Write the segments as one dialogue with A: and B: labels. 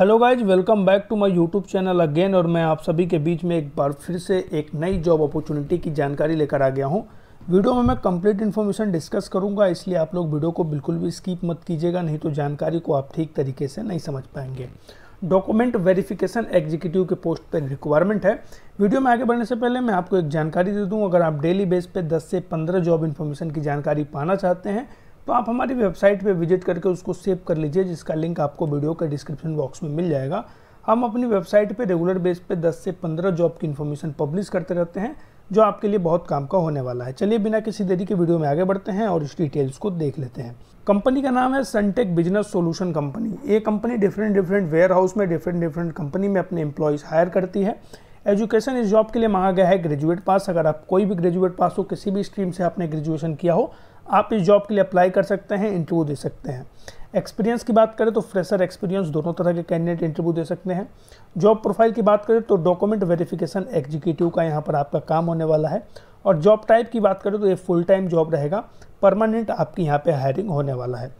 A: hello guys welcome back to my YouTube channel again और मैं आप सभी के बीच में एक बार फिर से एक नई जॉब अपॉर्चुनिटी की जानकारी लेकर आ गया हूं वीडियो में मैं कंप्लीट इन्फॉर्मेशन डिस्कस करूंगा इसलिए आप लोग वीडियो को बिल्कुल भी स्किप मत कीजिएगा नहीं तो जानकारी को आप ठीक तरीके से नहीं समझ पाएंगे डॉक्यूमेंट वेरिफिकेशन एग्जीक्यूटिव के पोस्ट पर रिक्वायरमेंट है वीडियो में आगे बढ़ने से पहले मैं आपको एक जानकारी दे दूँ अगर आप डेली बेस पर दस से पंद्रह जॉब इन्फॉर्मेशन की जानकारी पाना चाहते हैं तो आप हमारी वेबसाइट पे विजिट करके उसको सेव कर लीजिए जिसका लिंक आपको वीडियो का डिस्क्रिप्शन बॉक्स में मिल जाएगा हम अपनी वेबसाइट पे रेगुलर बेस पे 10 से 15 जॉब की इन्फॉर्मेशन पब्लिश करते रहते हैं जो आपके लिए बहुत काम का होने वाला है चलिए बिना किसी देरी के वीडियो में आगे बढ़ते हैं और इस डिटेल्स को देख लेते हैं कंपनी का नाम है सनटेक बिजनेस सोल्यूशन कंपनी ये company different different ware house में डिफरेंट डिफरेंट कंपनी में अपने एम्प्लॉयज़ हायर करती है एजुकेशन इस जॉब के लिए मांगा गया है ग्रेजुएट पास अगर आप कोई भी ग्रेजुएट पास हो किसी भी स्ट्रीम से आपने ग्रेजुएशन किया हो आप इस जॉब के लिए अप्लाई कर सकते हैं इंटरव्यू दे सकते हैं एक्सपीरियंस की बात करें तो फ्रेशर एक्सपीरियंस दोनों तरह के कैंडिडेट इंटरव्यू दे सकते हैं जॉब प्रोफाइल की बात करें तो डॉक्यूमेंट वेरिफिकेशन एग्जीक्यूटिव का यहाँ पर आपका काम होने वाला है और जॉब टाइप की बात करें तो ये फुल टाइम जॉब रहेगा परमानेंट आपकी यहाँ पर हायरिंग होने वाला है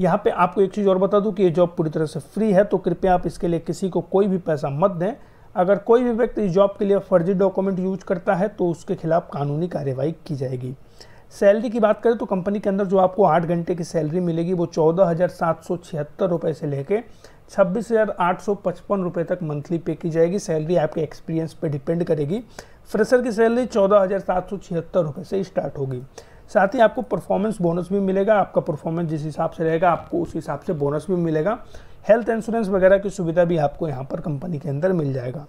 A: यहाँ पे आपको एक चीज़ और बता दूँ कि ये जॉब पूरी तरह से फ्री है तो कृपया आप इसके लिए किसी को कोई भी पैसा मत दें अगर कोई भी व्यक्ति इस जॉब के लिए फर्जी डॉक्यूमेंट यूज करता है तो उसके खिलाफ कानूनी कार्रवाई की जाएगी सैलरी की बात करें तो कंपनी के अंदर जो आपको आठ घंटे की सैलरी मिलेगी वो चौदह हज़ार सात सौ छिहत्तर रुपये से लेके छब्बीस हज़ार आठ सौ पचपन रुपये तक मंथली पे की जाएगी सैलरी आपके एक्सपीरियंस पे डिपेंड करेगी फ्रेशर की सैलरी चौदह हज़ार सात सौ छिहत्तर रुपये से स्टार्ट होगी साथ ही आपको परफॉर्मेंस बोनस भी मिलेगा आपका परफॉर्मेंस जिस हिसाब से रहेगा आपको उस हिसाब से बोनस भी मिलेगा हेल्थ इंश्योरेंस वगैरह की सुविधा भी आपको यहाँ पर कंपनी के अंदर मिल जाएगा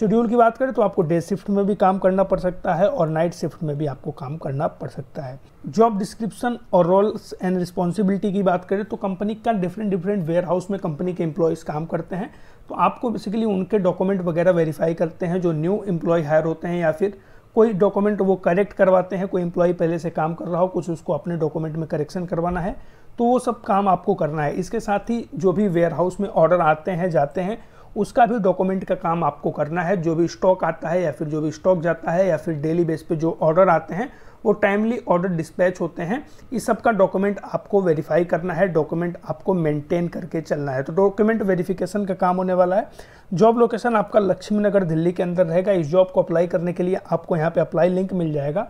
A: शेड्यूल की बात करें तो आपको डे शिफ्ट में भी काम करना पड़ सकता है और नाइट शिफ्ट में भी आपको काम करना पड़ सकता है जॉब डिस्क्रिप्शन और रोल्स एंड रिस्पॉन्सिबिलिटी की बात करें तो कंपनी का डिफरेंट डिफरेंट वेयर हाउस में कंपनी के एम्प्लॉयज़ काम करते हैं तो आपको बेसिकली उनके डॉक्यूमेंट वगैरह वेरीफाई करते हैं जो न्यू एम्प्लॉय हायर होते हैं या फिर कोई डॉक्यूमेंट वो करेक्ट करवाते हैं कोई एम्प्लॉय पहले से काम कर रहा हो कुछ उसको अपने डॉक्यूमेंट में करेक्शन करवाना है तो वो सब काम आपको करना है इसके साथ ही जो भी वेयर हाउस में ऑर्डर आते हैं जाते हैं उसका भी डॉक्यूमेंट का काम आपको करना है जो भी स्टॉक आता है या फिर जो भी स्टॉक जाता है या फिर डेली बेस पे जो ऑर्डर आते हैं वो टाइमली ऑर्डर डिस्पैच होते हैं इस सब का डॉक्यूमेंट आपको वेरीफाई करना है डॉक्यूमेंट आपको मेंटेन करके चलना है तो डॉक्यूमेंट वेरिफिकेशन का काम होने वाला है जॉब लोकेशन आपका लक्ष्मी नगर दिल्ली के अंदर रहेगा इस जॉब को अप्लाई करने के लिए आपको यहाँ पर अप्लाई लिंक मिल जाएगा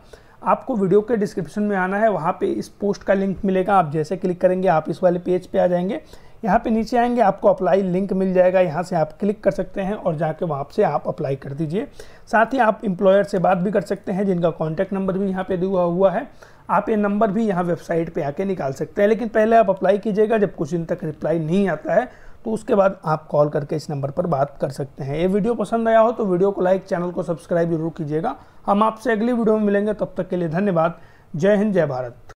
A: आपको वीडियो के डिस्क्रिप्शन में आना है वहाँ पे इस पोस्ट का लिंक मिलेगा आप जैसे क्लिक करेंगे आप इस वाले पेज पे आ जाएंगे यहाँ पे नीचे आएंगे आपको अप्लाई लिंक मिल जाएगा यहाँ से आप क्लिक कर सकते हैं और जाके वहाँ से आप अप्लाई कर दीजिए साथ ही आप इम्प्लॉयर से बात भी कर सकते हैं जिनका कॉन्टैक्ट नंबर भी यहाँ पे दिया हुआ है आप ये नंबर भी यहाँ वेबसाइट पे आके निकाल सकते हैं लेकिन पहले आप अप्लाई कीजिएगा जब कुछ दिन तक रिप्लाई नहीं आता है तो उसके बाद आप कॉल करके इस नंबर पर बात कर सकते हैं ये वीडियो पसंद आया हो तो वीडियो को लाइक चैनल को सब्सक्राइब जरूर कीजिएगा हम आपसे अगली वीडियो में मिलेंगे तब तक के लिए धन्यवाद जय हिंद जय भारत